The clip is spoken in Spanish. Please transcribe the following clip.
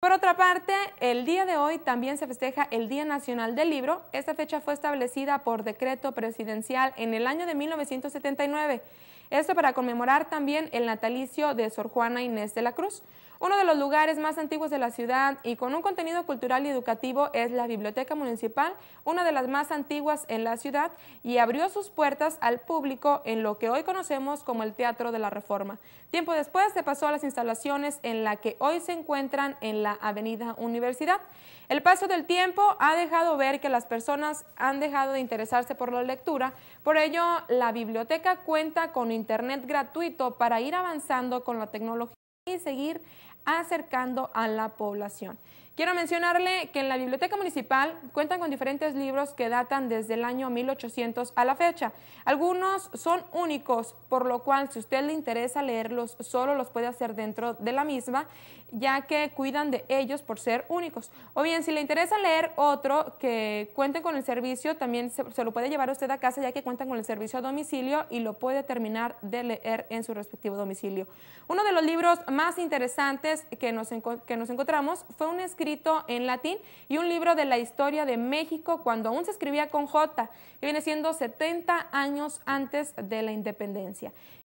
Por otra parte, el día de hoy también se festeja el Día Nacional del Libro. Esta fecha fue establecida por decreto presidencial en el año de 1979. Esto para conmemorar también el natalicio de Sor Juana Inés de la Cruz. Uno de los lugares más antiguos de la ciudad y con un contenido cultural y educativo es la Biblioteca Municipal, una de las más antiguas en la ciudad y abrió sus puertas al público en lo que hoy conocemos como el Teatro de la Reforma. Tiempo después se pasó a las instalaciones en la que hoy se encuentran en la Avenida Universidad. El paso del tiempo ha dejado ver que las personas han dejado de interesarse por la lectura, por ello la biblioteca cuenta con internet gratuito para ir avanzando con la tecnología y seguir acercando a la población. Quiero mencionarle que en la Biblioteca Municipal cuentan con diferentes libros que datan desde el año 1800 a la fecha. Algunos son únicos, por lo cual si usted le interesa leerlos, solo los puede hacer dentro de la misma, ya que cuidan de ellos por ser únicos. O bien, si le interesa leer otro que cuente con el servicio, también se, lo puede llevar usted a casa, ya que cuentan con el servicio a domicilio y lo puede terminar de leer en su respectivo domicilio. Uno de los libros más más interesantes que nos, encontramos fue un escrito en latín y un libro de la historia de México cuando aún se escribía con J, que viene siendo 70 años antes de la independencia.